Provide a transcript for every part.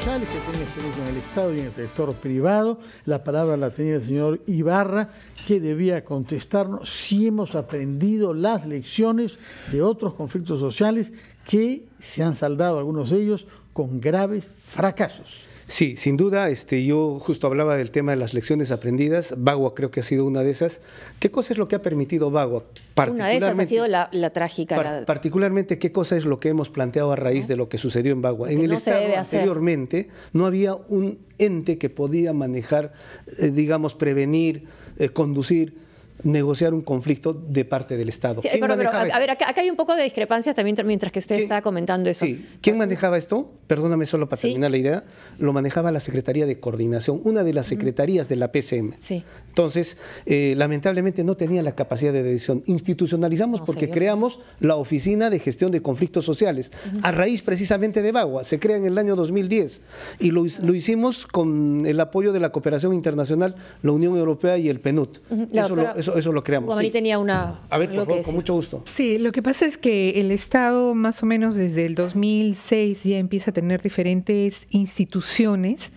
que tiene este en el Estado y en el sector privado. La palabra la tenía el señor Ibarra, que debía contestarnos si hemos aprendido las lecciones de otros conflictos sociales que se han saldado, algunos de ellos, con graves fracasos. Sí, sin duda, este, yo justo hablaba del tema de las lecciones aprendidas, Bagua creo que ha sido una de esas. ¿Qué cosa es lo que ha permitido Bagua? Una de esas ha sido la, trágica. Particularmente, ¿qué cosa es lo que hemos planteado a raíz de lo que sucedió en Bagua? en el Estado anteriormente no había un ente que podía manejar, eh, digamos, prevenir, eh, conducir negociar un conflicto de parte del Estado. pero, a, ver, acá, hay un poco de discrepancias también mientras que usted estaba comentando eso. ¿Quién manejaba esto? Perdóname solo para terminar la idea. Lo manejaba la Secretaría de Coordinación, una de las secretarías de la PCM. Entonces, eh, lamentablemente no tenía la capacidad de decisión. Institucionalizamos porque creamos la Oficina de Gestión de Conflictos Sociales, a raíz precisamente de Bagua. Se crea en el año 2010 y lo, hicimos con el apoyo de la cooperación internacional, la Unión Europea y el PNUD eso, lo creamos. tenía una... A ver, con mucho gusto. Sí, lo que pasa es que el Estado más o menos desde el 2006 ya empieza a tener diferentes instituciones,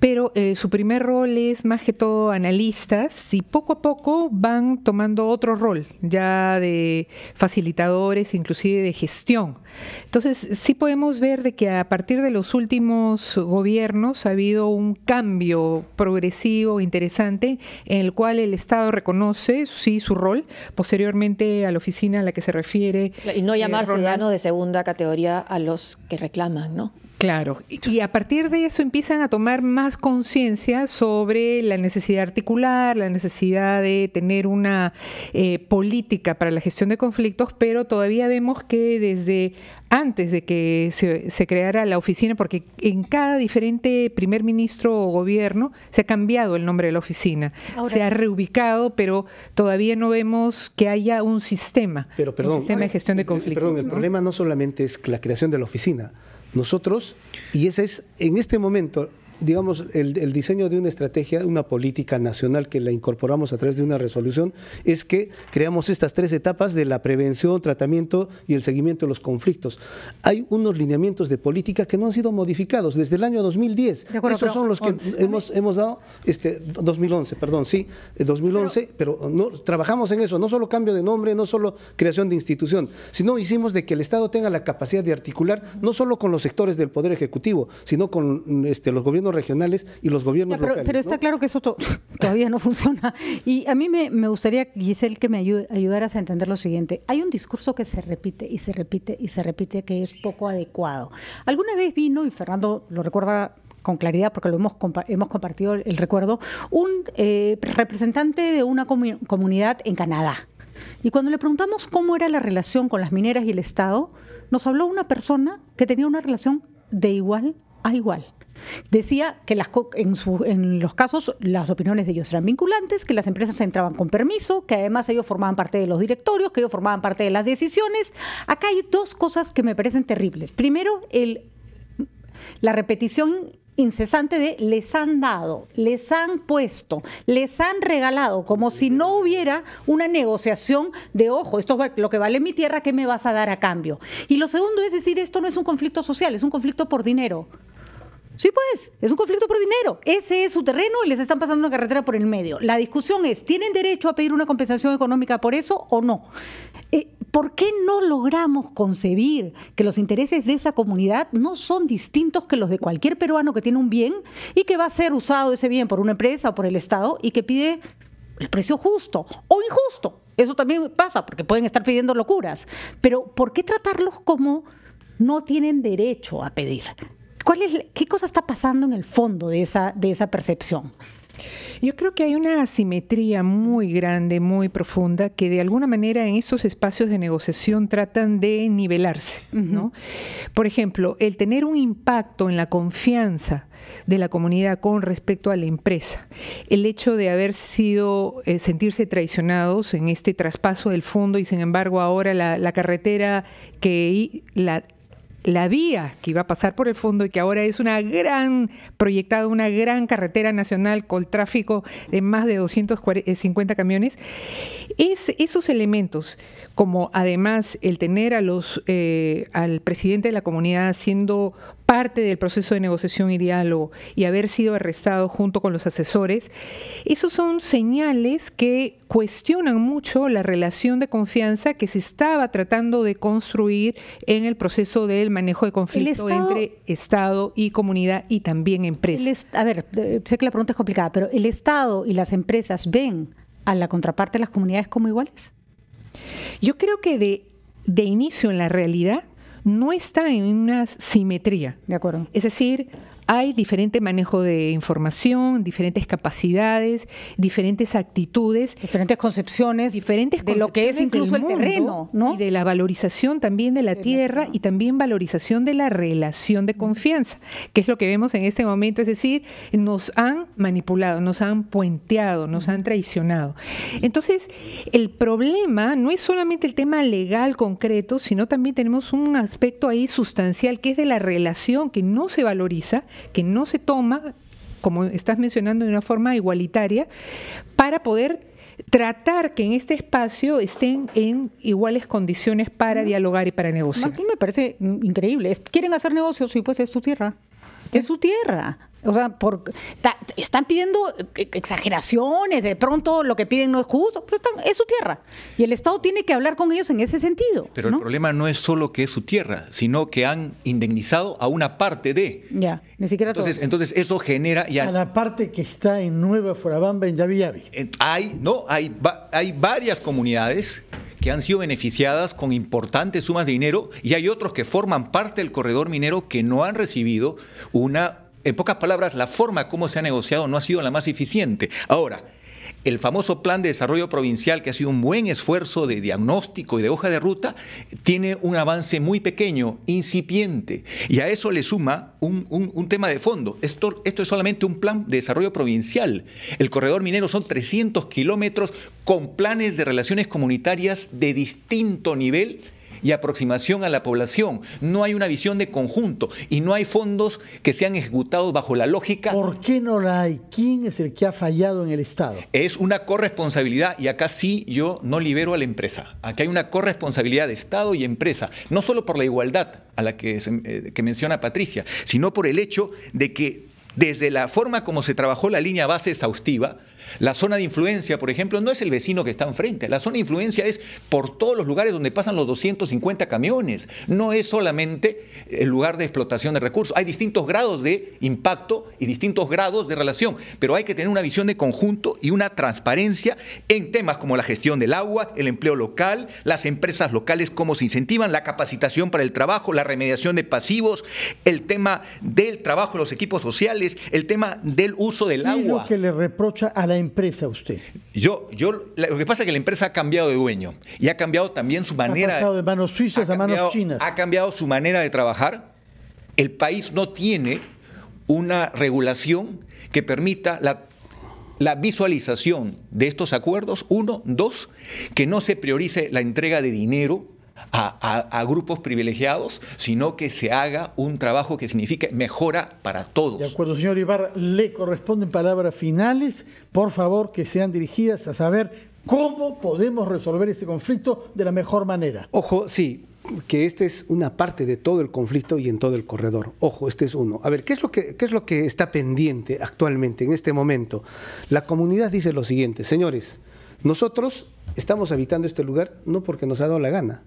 pero eh, su primer rol es más que todo analistas y poco a poco van tomando otro rol, ya de facilitadores, inclusive de gestión. Entonces, sí podemos ver de que a partir de los últimos gobiernos ha habido un cambio progresivo interesante en el cual el Estado reconoce sí, su rol, posteriormente a la oficina a la que se refiere. Y no eh, llamar ciudadano de segunda categoría a los que reclaman, ¿no? Claro, y a partir de eso empiezan a tomar más conciencia sobre la necesidad articular, la necesidad de tener una eh, política para la gestión de conflictos, pero todavía vemos que desde antes de que se, creara la oficina, porque en cada diferente primer ministro o gobierno se ha cambiado el nombre de la oficina, se ha reubicado, pero todavía no vemos que haya un sistema, de gestión de conflictos. Eh, eh, perdón, el problema no solamente es la creación de la oficina, nosotros, y ese es en este momento digamos, el, diseño de una estrategia, una política nacional que la incorporamos a través de una resolución, es que creamos estas tres etapas de la prevención, tratamiento y el seguimiento de los conflictos. Hay unos lineamientos de política que no han sido modificados desde el año 2010. De acuerdo, Esos son los que hemos, hemos dado, este, 2011, perdón, sí, 2011, eh, pero, no, trabajamos en eso, no solo cambio de nombre, no solo creación de institución, sino hicimos de que el Estado tenga la capacidad de articular, no solo con los sectores del Poder Ejecutivo, sino con este, los gobiernos regionales y los gobiernos locales. Pero está claro que eso todavía no funciona. Y a mí me, gustaría, Giselle, que me ayudaras a entender lo siguiente. Hay un discurso que se repite y se repite y se repite que es poco adecuado. Alguna vez vino, y Fernando lo recuerda con claridad, porque lo hemos, compartido el, recuerdo, un eh, representante de una comunidad en Canadá. Y cuando le preguntamos cómo era la relación con las mineras y el Estado, nos habló una persona que tenía una relación de igual a igual. Decía que en, los casos las opiniones de ellos eran vinculantes, que las empresas entraban con permiso, que además ellos formaban parte de los directorios, que ellos formaban parte de las decisiones. Acá hay dos cosas que me parecen terribles. Primero, la repetición incesante de les han dado, les han puesto, les han regalado, como si no hubiera una negociación de, ojo, esto es lo que vale mi tierra, ¿qué me vas a dar a cambio? Y lo segundo es decir, esto no es un conflicto social, es un conflicto por dinero. Sí, pues, es un conflicto por dinero. Ese es su terreno y les están pasando una carretera por el medio. La discusión es, ¿tienen derecho a pedir una compensación económica por eso o no? Eh, ¿Por qué no logramos concebir que los intereses de esa comunidad no son distintos que los de cualquier peruano que tiene un bien y que va a ser usado ese bien por una empresa o por el Estado y que pide el precio justo o injusto? Eso también pasa porque pueden estar pidiendo locuras. Pero ¿por qué tratarlos como no tienen derecho a pedir? ¿Qué cosa está pasando en el fondo de esa, de esa percepción? Yo creo que hay una asimetría muy grande, muy profunda, que de alguna manera en estos espacios de negociación tratan de nivelarse. Por ejemplo, el tener un impacto en la confianza de la comunidad con respecto a la empresa, el hecho de haber sido, eh, sentirse traicionados en este traspaso del fondo y sin embargo ahora la, la carretera que la la vía que iba a pasar por el fondo y que ahora es una gran, proyectada una gran carretera nacional con tráfico de más de 250 eh, camiones, es esos elementos como además el tener a los, eh, al presidente de la comunidad siendo parte del proceso de negociación y diálogo y haber sido arrestado junto con los asesores, esos son señales que cuestionan mucho la relación de confianza que se estaba tratando de construir en el proceso del manejo de conflicto entre Estado y comunidad y también empresas. a ver, eh, sé que la pregunta es complicada, pero ¿el Estado y las empresas ven a la contraparte de las comunidades como iguales? Yo creo que de, inicio en la realidad no está en una simetría. De acuerdo. Es decir, hay diferente manejo de información, diferentes capacidades, diferentes actitudes, diferentes concepciones, diferentes de lo que es incluso el terreno, ¿no? Y de la valorización también de la tierra y también valorización de la relación de confianza, que es lo que vemos en este momento, es decir, nos han manipulado, nos han puenteado, nos han traicionado. Entonces, el problema no es solamente el tema legal concreto, sino también tenemos un aspecto ahí sustancial que es de la relación que no se valoriza que no se toma, como estás mencionando, de una forma igualitaria, para poder tratar que en este espacio estén en iguales condiciones para dialogar y para negociar. Me parece increíble. Quieren hacer negocios y pues es tu tierra es su tierra. O sea, por, están pidiendo e, exageraciones, de pronto lo que piden no es justo, pero es su tierra. Y el Estado tiene que hablar con ellos en ese sentido. Pero el problema no es solo que es su tierra, sino que han indemnizado a una parte de. Ya, ni siquiera entonces, todos. Entonces eso genera... Ya, a la parte que está en Nueva Forabamba, en Yaviavi. Eh, hay, no, hay, hay varias comunidades han sido beneficiadas con importantes sumas de dinero y hay otros que forman parte del corredor minero que no han recibido una, en pocas palabras, la forma como se ha negociado no ha sido la más eficiente. Ahora, el famoso plan de desarrollo provincial, que ha sido un buen esfuerzo de diagnóstico y de hoja de ruta, tiene un avance muy pequeño, incipiente. Y a eso le suma un, tema de fondo. Esto, esto es solamente un plan de desarrollo provincial. El corredor minero son 300 kilómetros con planes de relaciones comunitarias de distinto nivel y aproximación a la población. No hay una visión de conjunto y no hay fondos que sean ejecutados bajo la lógica. ¿Por qué no la hay? ¿Quién es el que ha fallado en el Estado? Es una corresponsabilidad y acá sí yo no libero a la empresa. Aquí hay una corresponsabilidad de Estado y empresa, no solo por la igualdad a la que, eh, que menciona Patricia, sino por el hecho de que desde la forma como se trabajó la línea base exhaustiva, la zona de influencia, por ejemplo, no es el vecino que está enfrente. La zona de influencia es por todos los lugares donde pasan los 250 camiones. No es solamente el lugar de explotación de recursos. Hay distintos grados de impacto y distintos grados de relación. Pero hay que tener una visión de conjunto y una transparencia en temas como la gestión del agua, el empleo local, las empresas locales, cómo se incentivan, la capacitación para el trabajo, la remediación de pasivos, el tema del trabajo de los equipos sociales, el tema del uso del agua. Es lo que le reprocha a la empresa usted? Yo, yo, lo que pasa es que la empresa ha cambiado de dueño y ha cambiado también su manera. Ha pasado de manos suizas a manos chinas. Ha cambiado su manera de trabajar. El país no tiene una regulación que permita la, la visualización de estos acuerdos. Uno, dos, que no se priorice la entrega de dinero a, grupos privilegiados, sino que se haga un trabajo que signifique mejora para todos. De acuerdo, señor Ibarra, le corresponden palabras finales, por favor, que sean dirigidas a saber cómo podemos resolver este conflicto de la mejor manera. Ojo, sí, que esta es una parte de todo el conflicto y en todo el corredor. Ojo, este es uno. A ver, ¿qué es lo que, qué es lo que está pendiente actualmente, en este momento? La comunidad dice lo siguiente, señores, nosotros estamos habitando este lugar no porque nos ha dado la gana,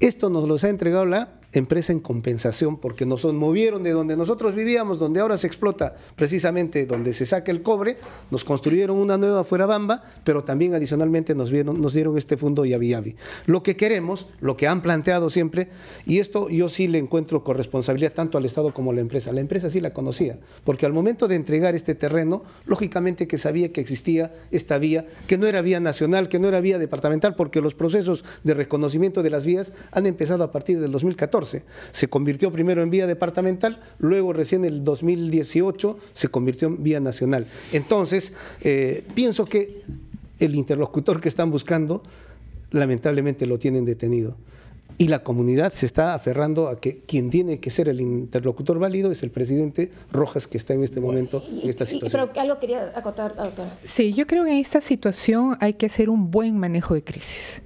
esto nos los ha entregado la empresa en compensación porque nos movieron de donde nosotros vivíamos, donde ahora se explota precisamente donde se saca el cobre, nos construyeron una nueva fuera bamba, pero también adicionalmente nos, dieron este fondo Yavi Yavi. Lo que queremos, lo que han planteado siempre, y esto yo sí le encuentro corresponsabilidad tanto al Estado como a la empresa. La empresa sí la conocía, porque al momento de entregar este terreno, lógicamente que sabía que existía esta vía, que no era vía nacional, que no era vía departamental, porque los procesos de reconocimiento de las vías han empezado a partir del 2014. Se convirtió primero en vía departamental, luego recién en el 2018 se convirtió en vía nacional. Entonces, eh, pienso que el interlocutor que están buscando, lamentablemente lo tienen detenido. Y la comunidad se está aferrando a que quien tiene que ser el interlocutor válido es el presidente Rojas, que está en este momento en esta situación. Pero algo quería acotar, Sí, yo creo que en esta situación hay que hacer un buen manejo de crisis.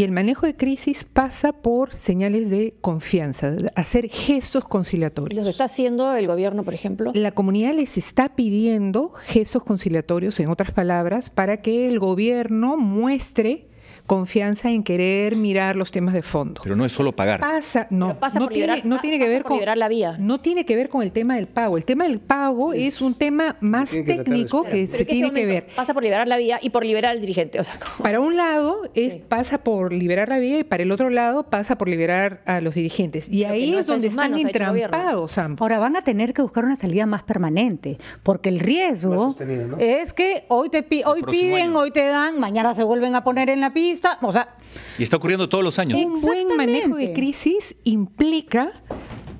Y el manejo de crisis pasa por señales de confianza, hacer gestos conciliatorios. ¿Los está haciendo el gobierno, por ejemplo? La comunidad les está pidiendo gestos conciliatorios, en otras palabras, para que el gobierno muestre confianza en querer mirar los temas de fondo. Pero no es solo pagar. Pasa, no, pasa no, tiene, que ver con la vía. No tiene que ver con el tema del pago. El tema del pago es, un tema más técnico que, se tiene que ver. Pasa por liberar la vía y por liberar al dirigente. O sea, para un lado es, pasa por liberar la vía y para el otro lado pasa por liberar a los dirigentes. Y ahí es donde están entrampados Ahora van a tener que buscar una salida más permanente, porque el riesgo es que hoy te hoy piden, hoy te dan, mañana se vuelven a poner en la pista y está ocurriendo todos los años. Un buen manejo de crisis implica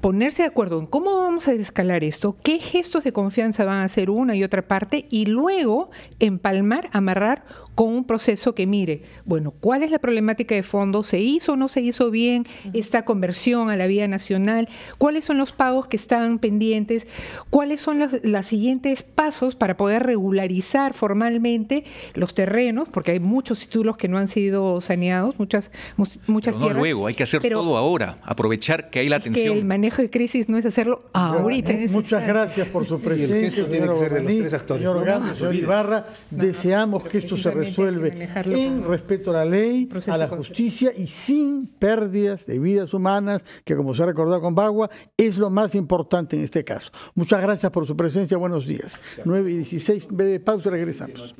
ponerse de acuerdo en cómo vamos a escalar esto, qué gestos de confianza van a hacer una y otra parte y luego empalmar, amarrar con un proceso que mire, bueno, ¿cuál es la problemática de fondo? ¿Se hizo o no se hizo bien esta conversión a la vía nacional? ¿Cuáles son los pagos que están pendientes? ¿Cuáles son los, siguientes pasos para poder regularizar formalmente los terrenos? Porque hay muchos títulos que no han sido saneados, muchas, muchas no, tierras. No, luego, hay que hacer todo ahora, aprovechar que hay la atención. el manejo de crisis no es hacerlo ahorita. muchas gracias por su presencia, señor, señor Ibarra. Deseamos que esto se resuelva resuelve en respeto a la ley, a la justicia y sin pérdidas de vidas humanas, que como se ha recordado con Bagua, es lo más importante en este caso. Muchas gracias por su presencia. Buenos días. 9 y 16, breve pausa, regresamos.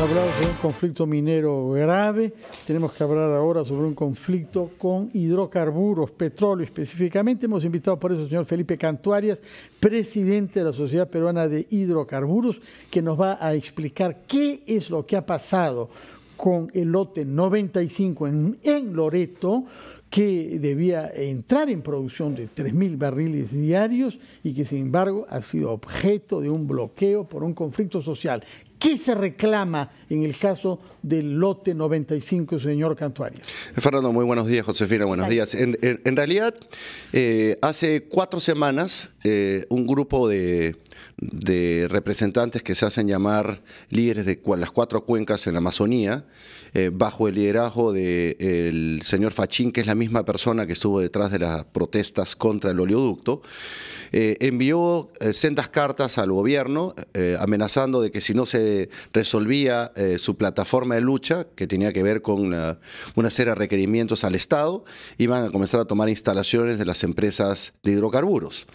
Hablamos sobre un conflicto minero grave, tenemos que hablar ahora sobre un conflicto con hidrocarburos, petróleo específicamente. Hemos invitado por eso al señor Felipe Cantuarias, presidente de la Sociedad Peruana de Hidrocarburos, que nos va a explicar qué es lo que ha pasado con el lote 95 en Loreto, que debía entrar en producción de 3.000 barriles diarios y que sin embargo ha sido objeto de un bloqueo por un conflicto social. ¿Qué se reclama en el caso del lote 95, señor Cantuarias? Fernando, muy buenos días, Josefina, buenos días. En, realidad, eh, hace cuatro semanas, eh, un grupo de, representantes que se hacen llamar líderes de las cuatro cuencas en la Amazonía, eh, bajo el liderazgo del señor Fachín, que es la misma persona que estuvo detrás de las protestas contra el oleoducto, eh, envió eh, sendas cartas al gobierno amenazando de que si no se resolvía su plataforma de lucha, que tenía que ver con una serie de requerimientos al Estado, iban a comenzar a tomar instalaciones de las empresas de hidrocarburos.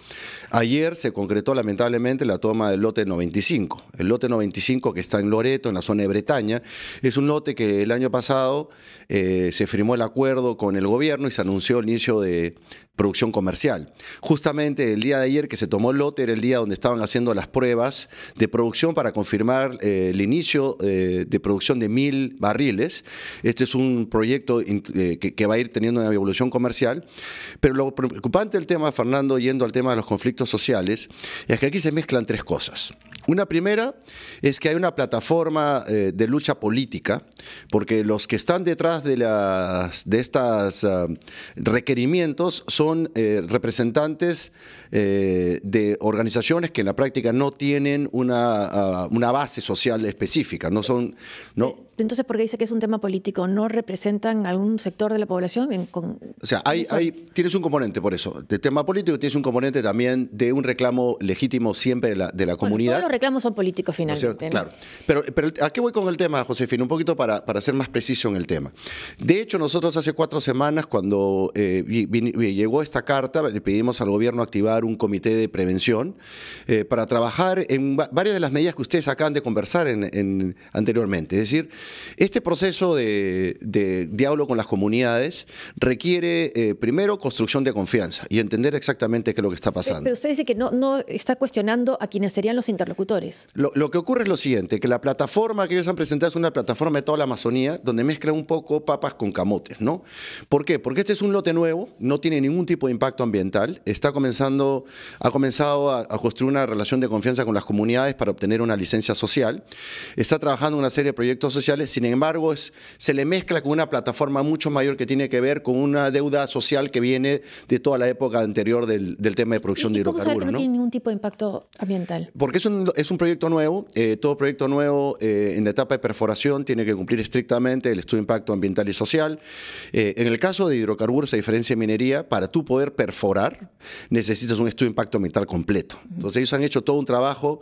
Ayer se concretó lamentablemente la toma del lote 95. El lote 95 que está en Loreto, en la zona de Bretaña, es un lote que el año pasado eh, se firmó el acuerdo con el gobierno y se anunció el inicio de producción comercial. Justamente el día de ayer que se tomó el lote era el día donde estaban haciendo las pruebas de producción para confirmar eh, el inicio eh, de producción de mil barriles. Este es un proyecto que, que va a ir teniendo una evolución comercial. Pero lo preocupante del tema, Fernando, yendo al tema de los conflictos sociales, es que aquí se mezclan tres cosas. Una primera es que hay una plataforma de lucha política porque los que están detrás de, las, de estos ah, requerimientos son eh, representantes eh, de organizaciones que en la práctica no tienen una, ah, base social específica, no son... No, entonces, ¿por qué dice que es un tema político? ¿No representan algún sector de la población? o sea, hay, tienes un componente por eso, de tema político, tienes un componente también de un reclamo legítimo siempre de la, comunidad. todos los reclamos son políticos finalmente. Claro. Pero, pero, ¿a qué voy con el tema, Josefina? Un poquito para, para ser más preciso en el tema. De hecho, nosotros hace cuatro semanas, cuando eh, llegó esta carta, le pedimos al gobierno activar un comité de prevención eh, para trabajar en varias de las medidas que ustedes acaban de conversar en, en, anteriormente. Es decir, este proceso de, diálogo con las comunidades requiere, eh, primero, construcción de confianza y entender exactamente qué es lo que está pasando. Pero usted dice que no, está cuestionando a quienes serían los interlocutores. Lo, que ocurre es lo siguiente, que la plataforma que ellos han presentado es una plataforma de toda la Amazonía, donde mezcla un poco papas con camotes, ¿no? ¿Por qué? Porque este es un lote nuevo, no tiene ningún tipo de impacto ambiental, está comenzando, ha comenzado a, a construir una relación de confianza con las comunidades para obtener una licencia social, está trabajando una serie de proyectos sociales sin embargo, se le mezcla con una plataforma mucho mayor que tiene que ver con una deuda social que viene de toda la época anterior del, tema de producción de hidrocarburos. no, tiene ningún tipo de impacto ambiental? Porque es un, proyecto nuevo, eh, todo proyecto nuevo eh, en la etapa de perforación tiene que cumplir estrictamente el estudio de impacto ambiental y social. Eh, en el caso de hidrocarburos, a diferencia de minería, para tú poder perforar necesitas un estudio de impacto ambiental completo. Entonces ellos han hecho todo un trabajo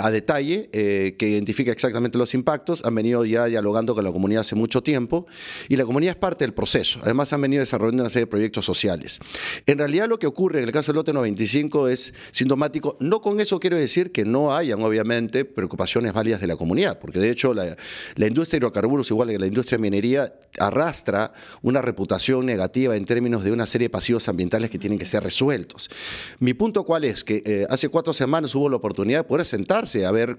a detalle que identifica exactamente los impactos, han venido ya dialogando con la comunidad hace mucho tiempo y la comunidad es parte del proceso. Además, han venido desarrollando una serie de proyectos sociales. En realidad, lo que ocurre en el caso del lote 95 es sintomático. No con eso quiero decir que no hayan, obviamente, preocupaciones válidas de la comunidad, porque de hecho la, industria de hidrocarburos, igual que la industria de minería, arrastra una reputación negativa en términos de una serie de pasivos ambientales que tienen que ser resueltos. Mi punto cuál es que eh, hace cuatro semanas hubo la oportunidad de poder sentarse a ver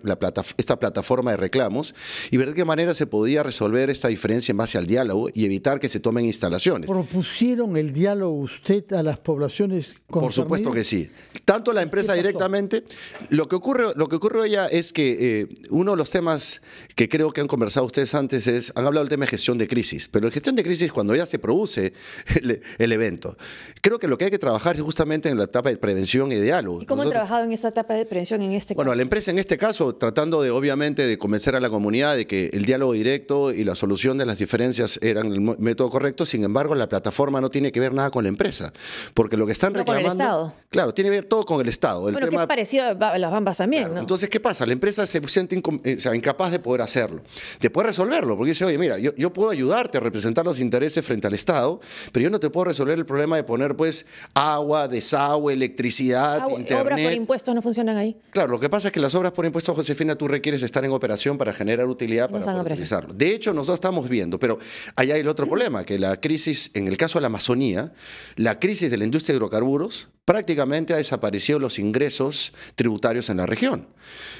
esta plataforma de reclamos y ver de qué manera se podía resolver esta diferencia en base al diálogo y evitar que se tomen instalaciones. ¿Propusieron el diálogo usted a las poblaciones Por supuesto que sí. Tanto la empresa directamente. Lo que ocurre, lo que ocurrió ya es que eh, uno de los temas que creo que han conversado ustedes antes es, han hablado del tema de gestión de crisis, pero la gestión de crisis cuando ya se produce el, evento. Creo que lo que hay que trabajar es justamente en la etapa de prevención y diálogo. cómo han trabajado en esa etapa de prevención en este caso? Bueno, la empresa en este caso, tratando de, obviamente, de convencer a la comunidad de que el diálogo directo y la solución de las diferencias eran el método correcto, sin embargo la plataforma no tiene que ver nada con la empresa, porque lo que están reclamando... Claro, tiene que ver todo con el Estado. El bueno, que es parecido a las bambas también, ¿no? Entonces, ¿qué pasa? La empresa se siente eh, incapaz de poder hacerlo, te puede resolverlo, porque dice, oye, mira, yo, yo puedo ayudarte a representar los intereses frente al Estado, pero yo no te puedo resolver el problema de poner, pues, agua, desagüe, electricidad, internet. Obras por impuestos no funcionan ahí. Claro, lo que pasa es que las obras por impuestos, Josefina, tú requieres estar en operación para generar utilidad. Para de hecho, nosotros estamos viendo, pero ahí hay el otro problema, que la crisis, en el caso de la Amazonía, la crisis de la industria de hidrocarburos prácticamente ha desaparecido los ingresos tributarios en la región.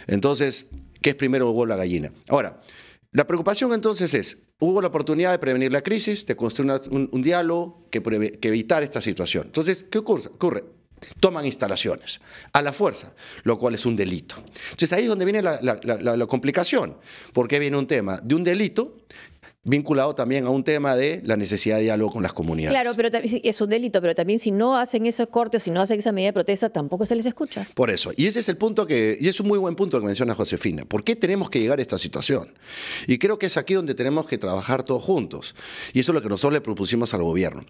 Entonces, ¿qué es primero hubo la gallina? Ahora, la preocupación entonces es, hubo la oportunidad de prevenir la crisis, de construir un, diálogo que, evitar esta situación. Entonces, ¿qué ocurre? toman instalaciones a la fuerza, lo cual es un delito. Entonces ahí es donde viene la, complicación, porque viene un tema de un delito vinculado también a un tema de la necesidad de diálogo con las comunidades. Claro, pero es un delito, pero también si no hacen esos cortes, si no hacen esa medida de protesta, tampoco se les escucha. Por eso, y ese es el punto que, y es un muy buen punto que menciona Josefina, ¿por qué tenemos que llegar a esta situación? Y creo que es aquí donde tenemos que trabajar todos juntos, y eso es lo que nosotros le propusimos al gobierno.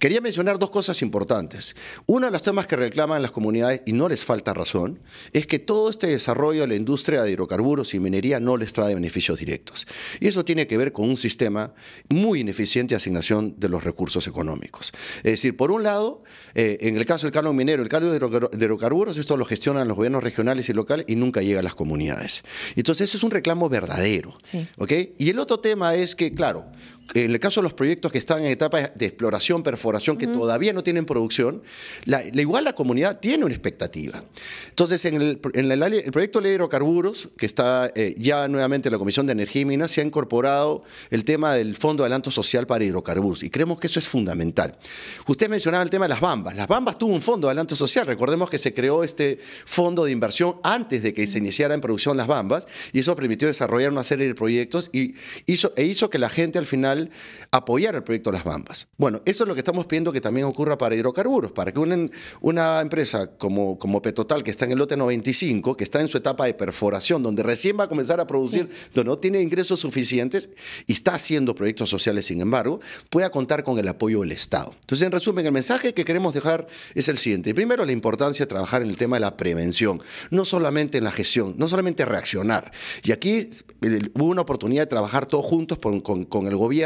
Quería mencionar dos cosas importantes. Uno de los temas que reclaman las comunidades, y no les falta razón, es que todo este desarrollo de la industria de hidrocarburos y minería no les trae beneficios directos. Y eso tiene que ver con un sistema sistema muy ineficiente asignación de los recursos económicos. Es decir, por un lado, eh, en el caso del carbón minero, el carbón de hidrocarburos, esto lo gestionan los gobiernos regionales y locales y nunca llega a las comunidades. Entonces, ese es un reclamo verdadero. Y el otro tema es que, claro, en el caso de los proyectos que están en etapa de exploración, perforación, que todavía no tienen producción, la, igual la comunidad tiene una expectativa. Entonces, en el, proyecto de hidrocarburos, que está eh, ya nuevamente en la Comisión de Energía y Minas, se ha incorporado el tema del Fondo de Adelanto Social para Hidrocarburos, y creemos que eso es fundamental. Usted mencionaba el tema de las bambas. Las bambas tuvo un fondo de adelanto social. Recordemos que se creó este fondo de inversión antes de que se iniciara en producción las bambas, y eso permitió desarrollar una serie de proyectos y e hizo que la gente al final apoyar el proyecto Las Bambas. Bueno, eso es lo que estamos pidiendo que también ocurra para hidrocarburos, para que una, empresa como, como Petotal, que está en el lote 95, que está en su etapa de perforación, donde recién va a comenzar a producir, donde no tiene ingresos suficientes y está haciendo proyectos sociales, sin embargo, pueda contar con el apoyo del Estado. Entonces, en resumen, el mensaje que queremos dejar es el siguiente. Primero, la importancia de trabajar en el tema de la prevención, no solamente en la gestión, no solamente reaccionar. Y aquí eh, hubo una oportunidad de trabajar todos juntos con el gobierno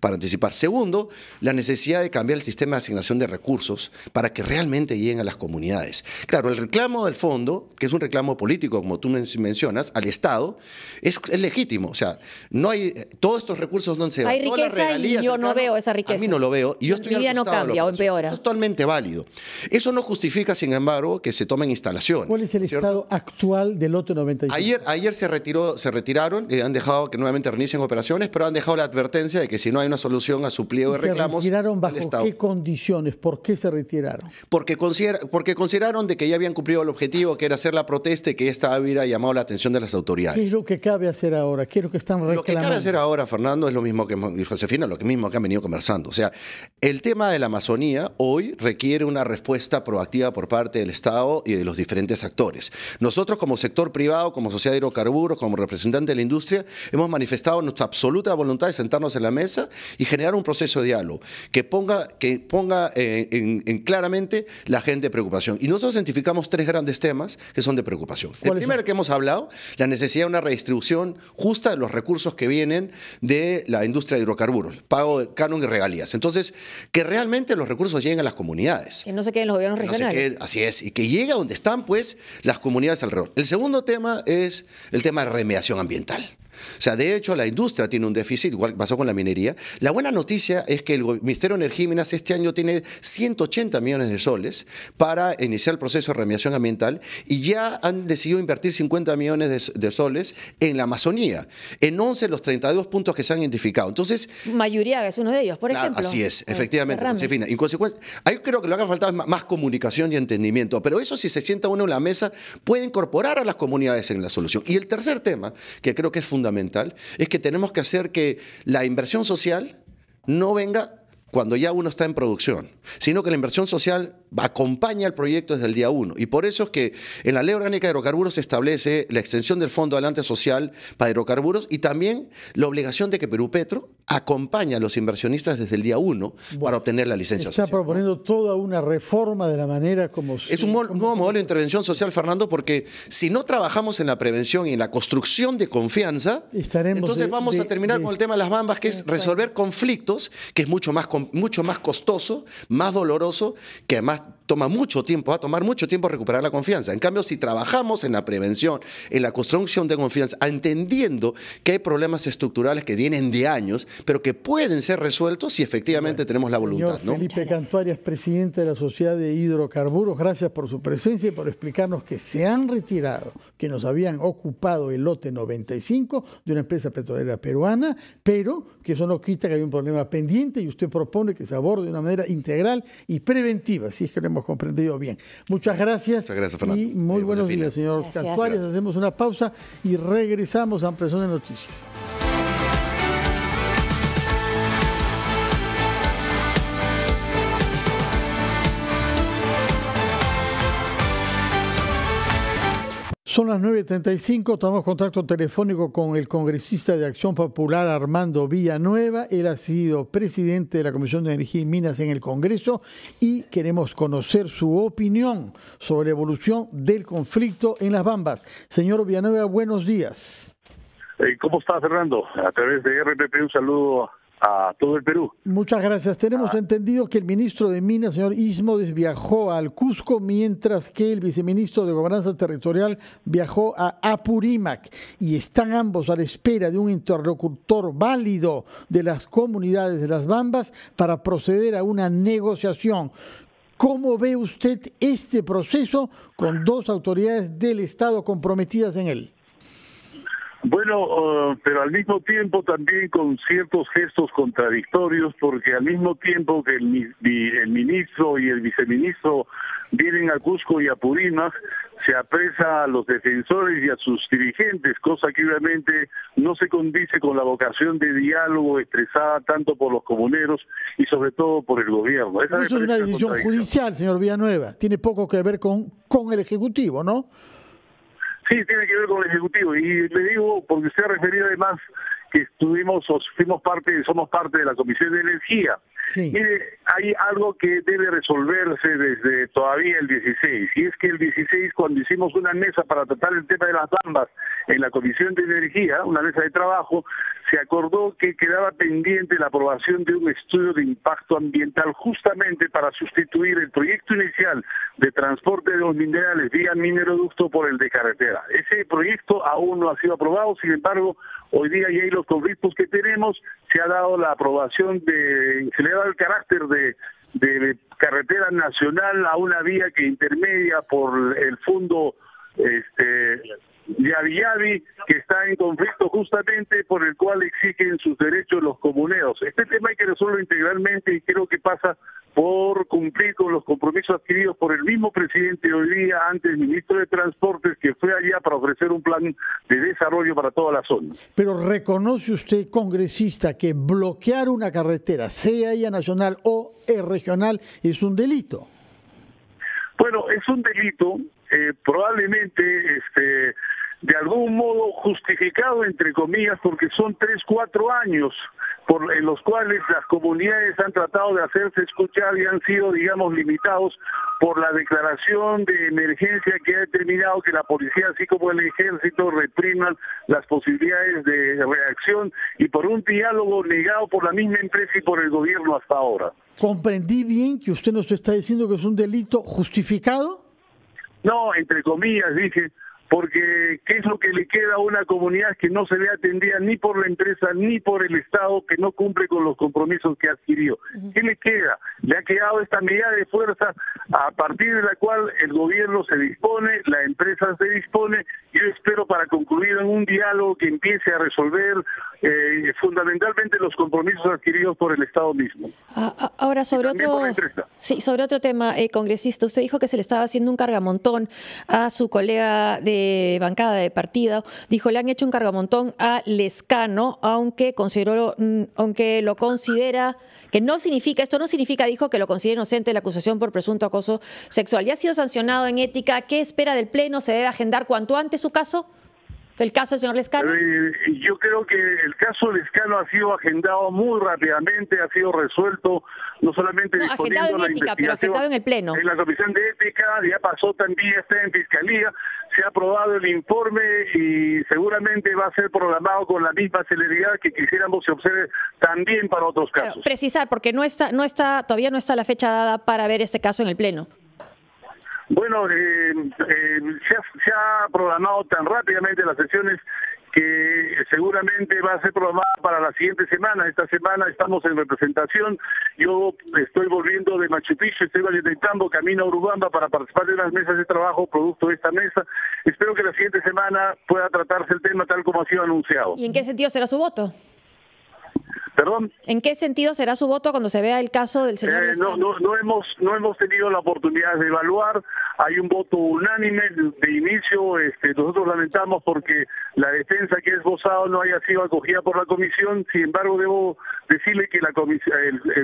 para anticipar. Segundo, la necesidad de cambiar el sistema de asignación de recursos para que realmente lleguen a las comunidades. Claro, el reclamo del fondo, que es un reclamo político, como tú mencionas, al Estado, es, legítimo. O sea, no hay, todos estos recursos donde se van. Hay riqueza y yo no veo esa riqueza. A mí no lo veo y yo estoy no cambia o empeora. totalmente válido. Eso no justifica, sin embargo, que se tomen instalaciones. ¿Cuál es el estado actual del lote 95? Ayer, ayer se, retiró, se retiraron, eh, han dejado que nuevamente reinicien operaciones, pero han dejado la advertencia de que si no hay una solución a su pliego de reclamos. ¿Se retiraron bajo qué condiciones? ¿Por qué se retiraron? Porque, consideraron de que ya habían cumplido el objetivo, que era hacer la protesta y que esta hubiera llamado la atención de las autoridades. ¿Qué es lo que cabe hacer ahora? ¿Qué es lo que están Lo que cabe hacer ahora, Fernando, es lo mismo que Josefina, lo mismo que han venido conversando. O sea, el tema de la Amazonía hoy requiere una respuesta proactiva por parte del Estado y de los diferentes actores. Nosotros como sector privado, como sociedad de hidrocarburos, como representante de la industria, hemos manifestado nuestra absoluta voluntad de sentarnos en la la mesa y generar un proceso de diálogo que ponga, que ponga eh, en, claramente la gente de preocupación. Y nosotros identificamos tres grandes temas que son de preocupación. El primero que hemos hablado, la necesidad de una redistribución justa de los recursos que vienen de la industria de hidrocarburos, pago de canon y regalías. Entonces, que realmente los recursos lleguen a las comunidades. Que no se queden los gobiernos regionales. así es, y que llegue a donde están pues las comunidades alrededor. El segundo tema es el tema de remediación ambiental. O sea, de hecho, la industria tiene un déficit, igual pasó con la minería. La buena noticia es que el Ministerio de Energía y Minas este año tiene 180 millones de soles para iniciar el proceso de remediación ambiental y ya han decidido invertir 50 millones de, soles en la Amazonía, en 11 de los 32 puntos que se han identificado. Entonces. mayoría es uno de ellos, por ejemplo. así es, eh, efectivamente. En consecuencia, ahí creo que lo que ha faltado es más comunicación y entendimiento, pero eso, si se sienta uno en la mesa, puede incorporar a las comunidades en la solución. Y el tercer tema, que creo que es fundamental, fundamental es que tenemos que hacer que la inversión social no venga cuando ya uno está en producción, sino que la inversión social acompaña el proyecto desde el día uno. Y por eso es que en la Ley Orgánica de Hidrocarburos se establece la extensión del Fondo Adelante Social para Hidrocarburos y también la obligación de que Perú Petro acompaña a los inversionistas desde el día uno para obtener la licencia está proponiendo toda una reforma de la manera como... Es un nuevo modelo de intervención social, Fernando, porque si no trabajamos en la prevención y en la construcción de confianza, Estaremos entonces vamos a terminar con el tema de las bambas, que es resolver conflictos, que es mucho más, mucho más costoso, más doloroso, que además toma mucho tiempo, va a tomar mucho tiempo recuperar la confianza. En cambio, si trabajamos en la prevención, en la construcción de confianza, entendiendo que hay problemas estructurales que vienen de años, pero que pueden ser resueltos si efectivamente tenemos la voluntad. Felipe Cantuarias, presidente de la Sociedad de Hidrocarburos, gracias por su presencia y por explicarnos que se han retirado, que nos habían ocupado el lote 95 de una empresa petrolera peruana, pero que eso no quita que hay un problema pendiente y usted propone que se aborde de una manera integral y preventiva. ¿sí? que lo hemos comprendido bien. Muchas gracias. Muchas gracias, Fernando. Y muy buenos días, señor Cantuarias. Hacemos una pausa y regresamos a de Noticias. Son las 9.35, en contacto telefónico con el congresista de Acción Popular Armando Villanueva. Él ha sido presidente de la Comisión de Energía y Minas en el Congreso y queremos conocer su opinión sobre la evolución del conflicto en las Bambas. Señor Villanueva, buenos días. Eh, ¿Cómo está Fernando? A través de RPP un saludo a todo el Perú. Muchas gracias. Tenemos ah. entendido que el ministro de Minas, señor Ismodes, viajó al Cusco, mientras que el viceministro de Gobernanza Territorial viajó a Apurímac. Y están ambos a la espera de un interlocutor válido de las comunidades de las Bambas para proceder a una negociación. ¿Cómo ve usted este proceso con dos autoridades del Estado comprometidas en él? Bueno, oh, pero al mismo tiempo también con ciertos gestos contradictorios, porque al mismo tiempo que el, ministro y el viceministro vienen a Cusco y a Purímac, se apresa a los defensores y a sus dirigentes, cosa que obviamente no se condice con la vocación de diálogo estresada tanto por los comuneros y sobre todo por el gobierno. Eso es una decisión judicial, señor Villanueva. Tiene poco que ver con, con el Ejecutivo, ¿no? Sí, tiene que ver con el Ejecutivo. Y le digo, porque usted referido además que estuvimos o fuimos parte, somos parte de la Comisión de Energía. Mire, hay algo que debe resolverse desde todavía el 16, y es que el 16 cuando hicimos una mesa para tratar el tema de las bambas en la Comisión de Energía, una mesa de trabajo, se acordó que quedaba pendiente la aprobación de un estudio de impacto ambiental justamente para sustituir el proyecto inicial de transporte de los minerales vía mineroducto por el de carretera. Ese proyecto aún no ha sido aprobado, sin embargo, hoy día y hay los conflictos que tenemos, se ha dado la aprobación de el carácter de, de carretera nacional a una vía que intermedia por el fondo este, Yavi Yavi, que está en conflicto justamente por el cual exigen sus derechos los comuneros. Este tema hay que resolverlo integralmente y creo que pasa por cumplir con los compromisos adquiridos por el mismo presidente hoy día, antes ministro de Transportes, que fue allá para ofrecer un plan de desarrollo para toda la zona. Pero reconoce usted, congresista, que bloquear una carretera, sea ella nacional o regional, es un delito. Bueno, es un delito, eh, probablemente este de algún modo justificado, entre comillas, porque son tres, cuatro años por, en los cuales las comunidades han tratado de hacerse escuchar y han sido, digamos, limitados por la declaración de emergencia que ha determinado que la policía, así como el ejército, repriman las posibilidades de reacción y por un diálogo negado por la misma empresa y por el gobierno hasta ahora. ¿Comprendí bien que usted nos está diciendo que es un delito justificado? No, entre comillas, dije, porque ¿qué es lo que le queda a una comunidad que no se ve atendida ni por la empresa ni por el Estado, que no cumple con los compromisos que adquirió? ¿Qué le queda? Le ha quedado esta medida de fuerza a partir de la cual el gobierno se dispone, la empresa se dispone, yo espero para concluir en un diálogo que empiece a resolver eh, fundamentalmente los compromisos adquiridos por el Estado mismo. Ah, ah, ahora, sobre otro, sí, sobre otro tema, eh, congresista, usted dijo que se le estaba haciendo un cargamontón a su colega de eh, bancada de partido, dijo le han hecho un cargamontón a Lescano, aunque, consideró, mm, aunque lo considera que no significa, esto no significa, dijo, que lo considera inocente la acusación por presunto acoso sexual. Ya ha sido sancionado en ética. ¿Qué espera del Pleno? ¿Se debe agendar cuanto antes su caso? el caso del señor Lescano? Eh, yo creo que el caso Lescano ha sido agendado muy rápidamente, ha sido resuelto, no solamente en la comisión de ética, pero agendado en el Pleno. En la Comisión de Ética, ya pasó también, está en Fiscalía, se ha aprobado el informe y seguramente va a ser programado con la misma celeridad que quisiéramos se observe también para otros casos. precisar, porque no está, no está, todavía no está la fecha dada para ver este caso en el Pleno. Bueno, eh, eh se, ha, programado tan rápidamente las sesiones que seguramente va a ser programada para la siguiente semana. Esta semana estamos en representación. Yo estoy volviendo de Machu Picchu, estoy valentando camino a Urubamba para participar de las mesas de trabajo producto de esta mesa. Espero que la siguiente semana pueda tratarse el tema tal como ha sido anunciado. ¿Y en qué sentido será su voto? Perdón. ¿En qué sentido será su voto cuando se vea el caso del señor? Eh, no, no hemos no hemos tenido la oportunidad de evaluar hay un voto unánime de inicio. Este, nosotros lamentamos porque la defensa que esbozado no haya sido acogida por la comisión. Sin embargo, debo decirle que la, comisión,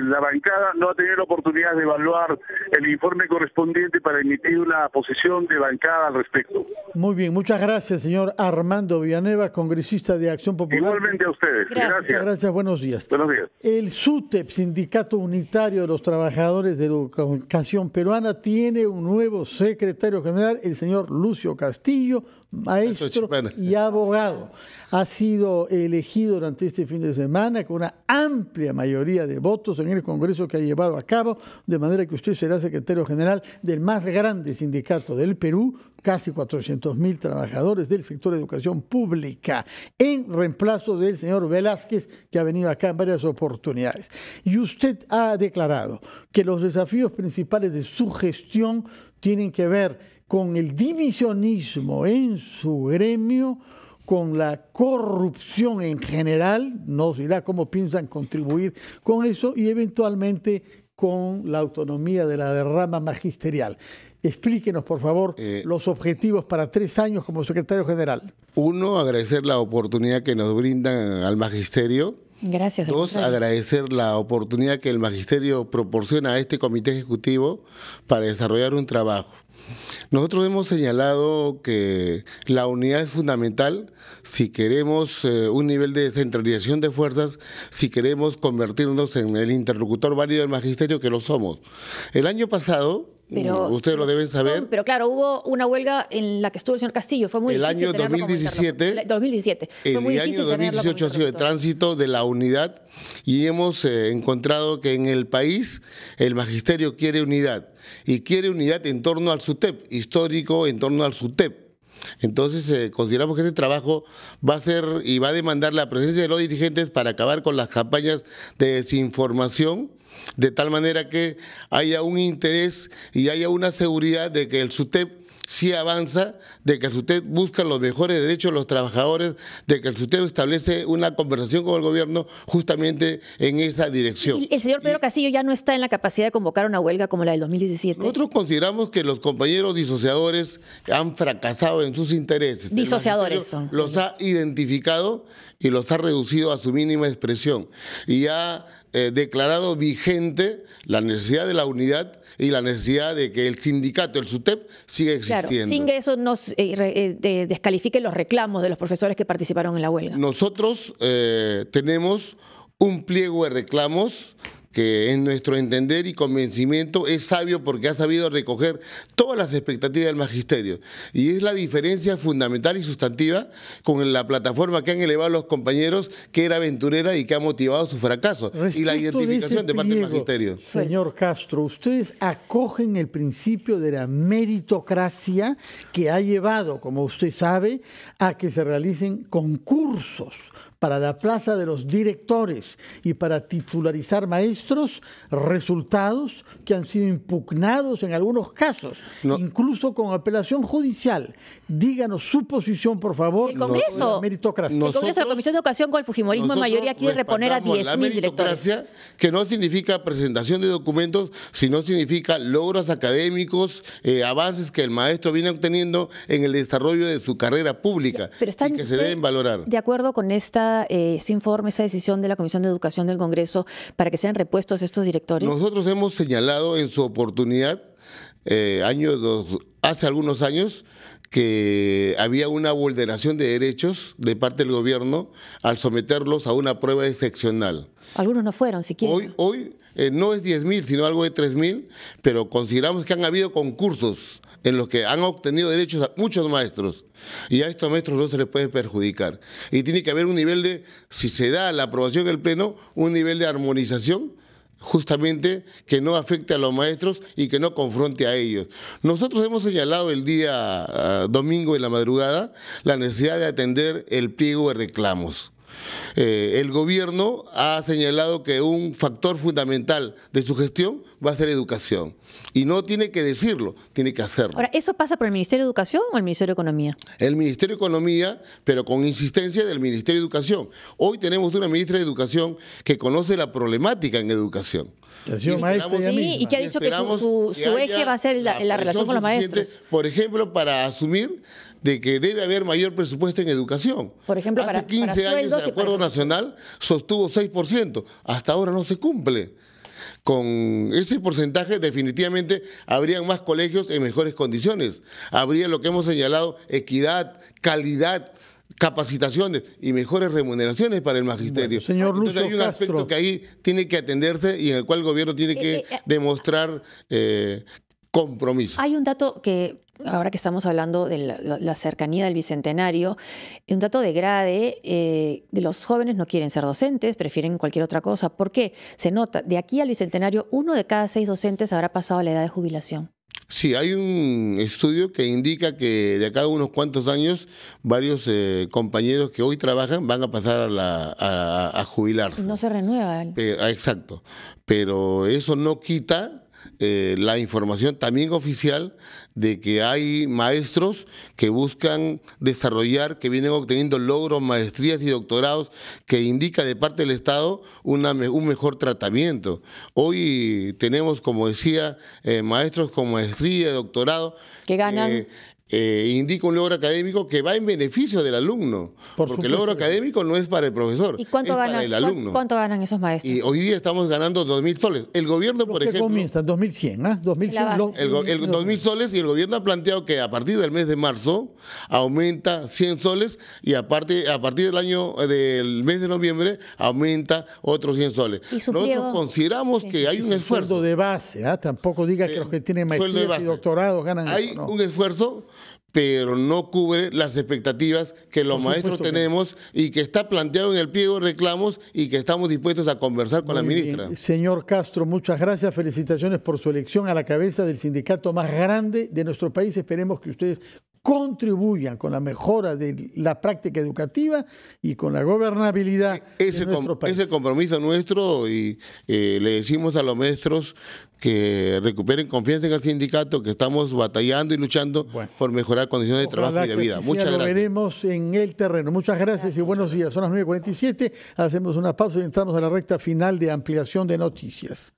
la bancada no ha tenido la oportunidad de evaluar el informe correspondiente para emitir una posición de bancada al respecto. Muy bien, muchas gracias, señor Armando Villanueva, congresista de Acción Popular. Igualmente a ustedes. Gracias. Gracias, buenos días. Buenos días. El SUTEP, Sindicato Unitario de los Trabajadores de la Educación Peruana, tiene un nuevo secretario general, el señor Lucio Castillo, maestro y abogado. Ha sido elegido durante este fin de semana con una amplia mayoría de votos en el Congreso que ha llevado a cabo, de manera que usted será secretario general del más grande sindicato del Perú, casi 400 mil trabajadores del sector de educación pública, en reemplazo del señor Velázquez, que ha venido acá en varias oportunidades. Y usted ha declarado que los desafíos principales de su gestión tienen que ver con el divisionismo en su gremio, con la corrupción en general, nos dirá cómo piensan contribuir con eso y eventualmente con la autonomía de la derrama magisterial. Explíquenos, por favor, eh, los objetivos para tres años como secretario general. Uno, agradecer la oportunidad que nos brindan al magisterio Gracias. Dos, agradecer la oportunidad que el magisterio proporciona a este comité ejecutivo para desarrollar un trabajo. Nosotros hemos señalado que la unidad es fundamental si queremos eh, un nivel de centralización de fuerzas, si queremos convertirnos en el interlocutor válido del magisterio que lo somos. El año pasado pero, mm, Ustedes lo deben saber. pero claro, hubo una huelga en la que estuvo el señor Castillo. Fue muy el año 2017. 2017. El año 2018 ha sido de tránsito de la unidad y hemos eh, encontrado que en el país el magisterio quiere unidad y quiere unidad en torno al SUTEP, histórico en torno al SUTEP. Entonces, eh, consideramos que este trabajo va a ser y va a demandar la presencia de los dirigentes para acabar con las campañas de desinformación de tal manera que haya un interés y haya una seguridad de que el SUTEP sí avanza de que usted busca los mejores derechos de los trabajadores, de que el usted establece una conversación con el gobierno justamente en esa dirección. ¿El señor Pedro Castillo ya no está en la capacidad de convocar una huelga como la del 2017? Nosotros consideramos que los compañeros disociadores han fracasado en sus intereses. Disociadores Los ha identificado y los ha reducido a su mínima expresión. Y ha eh, declarado vigente la necesidad de la unidad y la necesidad de que el sindicato, el SUTEP, siga existiendo. Claro, sin eso no, eh, eh, descalifique los reclamos de los profesores que participaron en la huelga? Nosotros eh, tenemos un pliego de reclamos que en nuestro entender y convencimiento es sabio porque ha sabido recoger todas las expectativas del magisterio. Y es la diferencia fundamental y sustantiva con la plataforma que han elevado los compañeros, que era aventurera y que ha motivado su fracaso. y la identificación de, parte del magisterio. Señor Castro, ustedes acogen el principio de la meritocracia que ha llevado, como usted sabe, a que se realicen concursos para la plaza de los directores y para titularizar maestros, resultados que han sido impugnados en algunos casos, incluso con apelación judicial. Díganos su posición, por favor. El Congreso, meritocracia. el Congreso, la Comisión de Educación con el Fujimorismo en mayoría quiere reponer a 10.000 directores. Que no significa presentación de documentos, sino significa logros académicos, eh, avances que el maestro viene obteniendo en el desarrollo de su carrera pública y que se deben valorar. De acuerdo con esta eh, ese informe, esa decisión de la Comisión de Educación del Congreso para que sean repuestos estos directores? Nosotros hemos señalado en su oportunidad, eh, hace algunos años, que había una vulneración de derechos de parte del gobierno al someterlos a una prueba excepcional. Algunos no fueron si Hoy, hoy eh, no es 10.000, sino algo de 3.000, pero consideramos que han habido concursos en los que han obtenido derechos muchos maestros. Y a estos maestros no se les puede perjudicar. Y tiene que haber un nivel de, si se da la aprobación del Pleno, un nivel de armonización justamente que no afecte a los maestros y que no confronte a ellos. Nosotros hemos señalado el día ah, domingo en la madrugada la necesidad de atender el pliego de reclamos. Eh, el gobierno ha señalado que un factor fundamental de su gestión va a ser educación. Y no tiene que decirlo, tiene que hacerlo. Ahora, ¿eso pasa por el Ministerio de Educación o el Ministerio de Economía? El Ministerio de Economía, pero con insistencia del Ministerio de Educación. Hoy tenemos una ministra de Educación que conoce la problemática en educación. sí, y que ha dicho que su, eje va a ser la, relación con los maestros. Por ejemplo, para asumir de que debe haber mayor presupuesto en educación. Por ejemplo, Hace 15 años el acuerdo nacional sostuvo 6%, hasta ahora no se cumple. Con ese porcentaje definitivamente habrían más colegios en mejores condiciones. Habría lo que hemos señalado, equidad, calidad capacitaciones y mejores remuneraciones para el magisterio. Entonces hay un aspecto que ahí tiene que atenderse y en el cual el gobierno tiene eh, que eh, eh. demostrar compromiso. Hay un dato que ahora que estamos hablando de la, cercanía del bicentenario, un dato de grade, de eh, los jóvenes no quieren ser docentes, prefieren cualquier otra cosa. ¿Por qué? Se nota, de aquí al bicentenario, uno de cada seis docentes habrá pasado a la edad de jubilación. Sí, hay un estudio que indica que de acá a unos cuantos años varios eh, compañeros que hoy trabajan van a pasar a, jubilarse. No se renueva eh, exacto. Pero eso no quita eh, la información también oficial de que hay maestros que buscan desarrollar, que vienen obteniendo logros, maestrías y doctorados que indica de parte del Estado una, un mejor tratamiento. Hoy tenemos, como decía, eh, maestros con maestría, doctorado. Que ganan. Eh, eh, indica un logro académico que va en beneficio del alumno, porque el logro académico no es para el profesor, ¿Y cuánto ganan, para el alumno. ganan esos maestros? Y hoy día estamos ganando 2.000 soles. El gobierno, por ejemplo... comienzan 2.100, ¿ah? 2.100. el, 2.000 soles y el gobierno ha planteado que a partir del mes de marzo aumenta 100 soles y aparte, a partir del año eh, del mes de noviembre aumenta otros 100 soles. ¿Y Nosotros consideramos que hay un esfuerzo. de base, ¿ah? tampoco diga que eh, los que tienen maestría y doctorado ganan Hay un esfuerzo pero no cubre las expectativas que los maestros tenemos y que está planteado en el pliego de reclamos y que estamos dispuestos a conversar con la ministra. Señor Castro, muchas gracias, felicitaciones por su elección a la cabeza del sindicato más grande de nuestro país. Esperemos que ustedes contribuyan con la mejora de la práctica educativa y con la gobernabilidad de nuestro país. Ese compromiso nuestro y eh, le decimos a los maestros que recuperen confianza en el sindicato, que estamos batallando y luchando por mejorar condiciones de trabajo y de vida. Muchas gracias. Lo veremos en el terreno. Muchas gracias, gracias y buenos días. Son las 9.47, hacemos una pausa y entramos a la recta final de ampliación de noticias.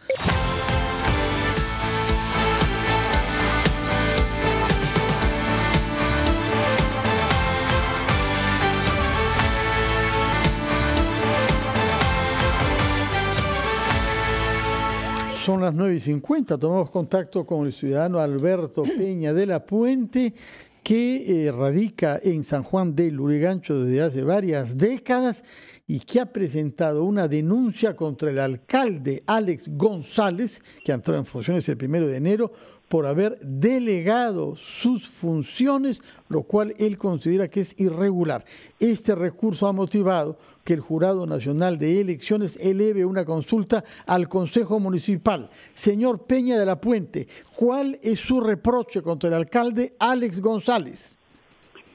Son las 9.50, y Tomamos contacto con el ciudadano Alberto Peña de la Puente, que eh, radica en San Juan del Lurigancho desde hace varias décadas y que ha presentado una denuncia contra el alcalde Alex González, que entró en funciones el primero de enero, por haber delegado sus funciones, lo cual él considera que es irregular. Este recurso ha motivado que el Jurado Nacional de Elecciones eleve una consulta al Consejo Municipal. Señor Peña de la Puente, ¿cuál es su reproche contra el alcalde Alex González?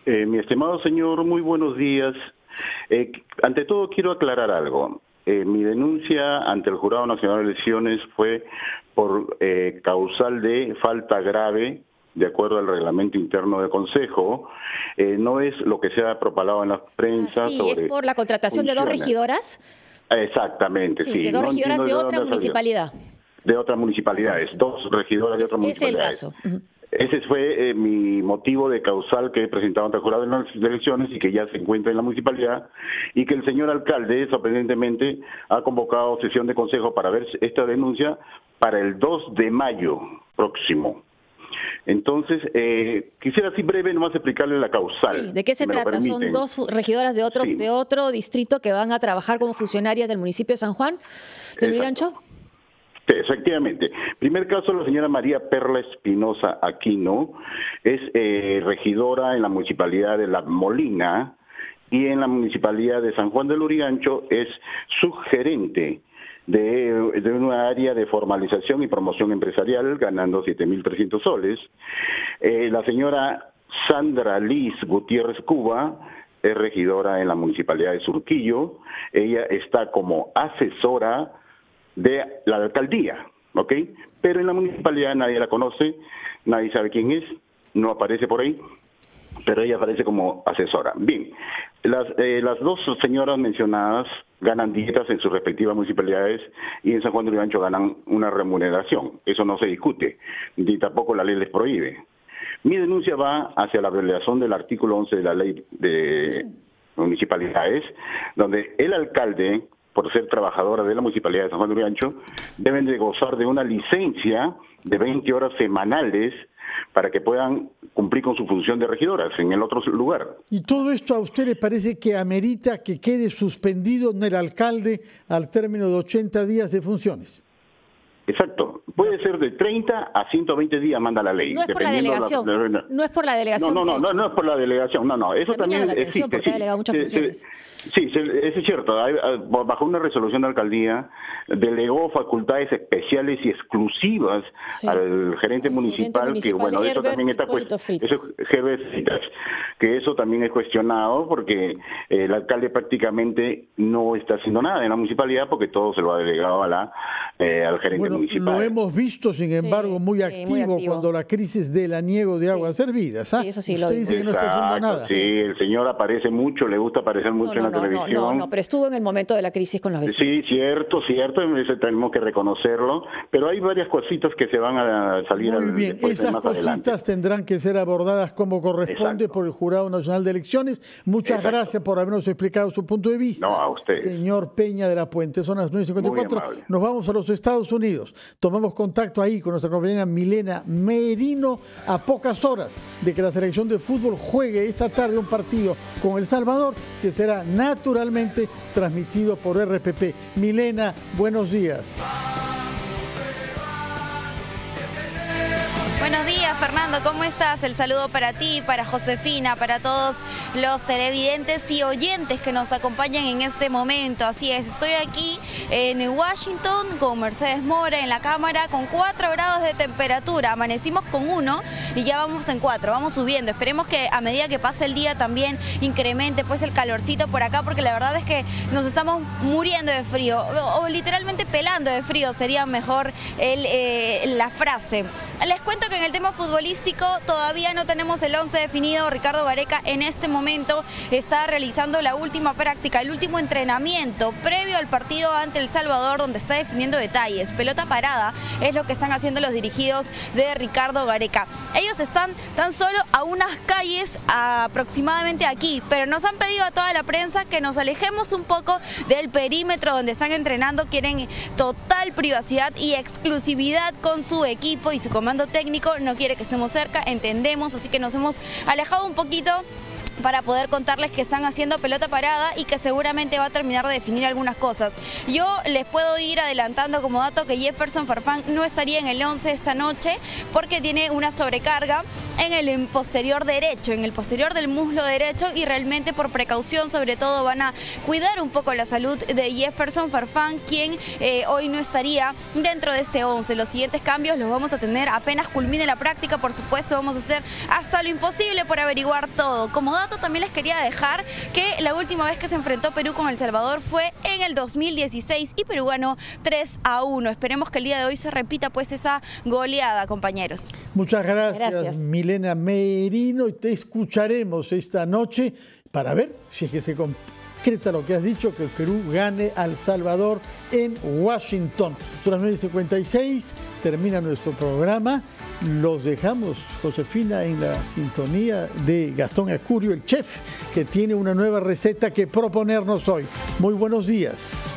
Eh, mi estimado señor, muy buenos días. Eh, ante todo quiero aclarar algo. Eh, mi denuncia ante el Jurado Nacional de Elecciones fue por eh, causal de falta grave de acuerdo al reglamento interno del Consejo, eh, no es lo que se ha propalado en las prensa. Ah, por la contratación de dos regidoras. Exactamente, sí. De dos regidoras de otra municipalidad. De otras municipalidades, dos regidoras de otra municipalidad. Es el caso. Ese fue eh, mi motivo de causal que presentado ante el jurado en las elecciones y que ya se encuentra en la municipalidad y que el señor alcalde, sorprendentemente, ha convocado sesión de consejo para ver esta denuncia para el 2 de mayo próximo. Entonces, eh, quisiera así breve nomás explicarle la causal. ¿De qué se trata? Son dos regidoras de otro, de otro distrito que van a trabajar como funcionarias del municipio de San Juan. ¿De Sí, este, efectivamente. Primer caso, la señora María Perla Espinosa Aquino es eh, regidora en la municipalidad de La Molina y en la municipalidad de San Juan del Urigancho es subgerente de, de una área de formalización y promoción empresarial, ganando 7.300 soles. Eh, la señora Sandra Liz Gutiérrez Cuba es regidora en la municipalidad de Surquillo. Ella está como asesora de la alcaldía, ¿ok? Pero en la municipalidad nadie la conoce, nadie sabe quién es, no aparece por ahí, pero ella aparece como asesora. Bien, las, eh, las dos señoras mencionadas ganan dietas en sus respectivas municipalidades y en San Juan de Ancho ganan una remuneración, eso no se discute, ni tampoco la ley les prohíbe. Mi denuncia va hacia la violación del artículo 11 de la ley de municipalidades, donde el alcalde por ser trabajadora de la Municipalidad de San Juan de Uriancho, deben de gozar de una licencia de 20 horas semanales para que puedan cumplir con su función de regidoras en el otro lugar. ¿Y todo esto a usted le parece que amerita que quede suspendido en el alcalde al término de 80 días de funciones? Exacto, Puede ser de 30 a 120 días, manda la ley. No es por la delegación. no es por la delegación. No, no, no, no, es por la delegación. No, no, eso también, existe. sí, eso es cierto. Ah, bajo una resolución de alcaldía, delegó facultades especiales y exclusivas al gerente, municipal, que, bueno, eso también está cuestionado. Que eso también es cuestionado porque el alcalde prácticamente no está haciendo nada en la municipalidad porque todo se lo ha delegado a la, eh, al gerente municipal visto, sin embargo, muy, activo cuando la crisis del aniego de agua servida servidas. Sí, el señor aparece mucho, le gusta aparecer mucho en la televisión. No, no, pero estuvo en el momento de la crisis con los vecinos. Sí, cierto, cierto, tenemos que reconocerlo, pero hay varias cositas que se van a salir Muy bien, esas cositas tendrán que ser abordadas como corresponde por el Jurado Nacional de Elecciones. Muchas gracias por habernos explicado su punto de vista. No, a usted. Señor Peña de la Puente, son las 9.54. Nos vamos a los Estados Unidos. Tomamos contacto ahí con nuestra compañera Milena Merino a pocas horas de que la selección de fútbol juegue esta tarde un partido con El Salvador que será naturalmente transmitido por RPP. Milena, buenos días. Buenos días, Fernando, ¿cómo estás? El saludo para ti, para Josefina, para todos los televidentes y oyentes que nos acompañan en este momento. Así es, estoy aquí en Washington con Mercedes Mora en la cámara con cuatro grados de temperatura. Amanecimos con uno y ya vamos en cuatro, vamos subiendo. Esperemos que a medida que pase el día también incremente pues el calorcito por acá porque la verdad es que nos estamos muriendo de frío o, literalmente pelando de frío, sería mejor eh, la frase. Les cuento en el tema futbolístico todavía no tenemos el 11 definido. Ricardo Gareca en este momento está realizando la última práctica, el último entrenamiento previo al partido ante El Salvador, donde está definiendo detalles. Pelota parada es lo que están haciendo los dirigidos de Ricardo Gareca. Ellos están tan solo a unas calles aproximadamente aquí, pero nos han pedido a toda la prensa que nos alejemos un poco del perímetro donde están entrenando. Quieren total privacidad y exclusividad con su equipo y su comando técnico no quiere que estemos cerca, entendemos, así que nos hemos alejado un poquito para poder contarles que están haciendo pelota parada y que seguramente va a terminar de definir algunas cosas. Yo les puedo ir adelantando como dato que Jefferson Farfán no estaría en el 11 esta noche porque tiene una sobrecarga en el posterior derecho, en el posterior del muslo derecho y realmente por precaución sobre todo van a cuidar un poco la salud de Jefferson Farfán, quien eh, hoy no estaría dentro de este 11. Los siguientes cambios los vamos a tener apenas culmine la práctica, por supuesto vamos a hacer hasta lo imposible por averiguar todo. Como dato también les quería dejar que la última vez que se enfrentó Perú con El Salvador fue en el 2016 y peruano 3 a 1. Esperemos que el día de hoy se repita pues esa goleada, compañeros. Muchas gracias, gracias. Milena Merino y te escucharemos esta noche para ver si es que se Creta, lo que has dicho, que el Perú gane al Salvador en Washington. Son las 9.56, termina nuestro programa. Los dejamos, Josefina, en la sintonía de Gastón Acurio, el chef, que tiene una nueva receta que proponernos hoy. Muy buenos días.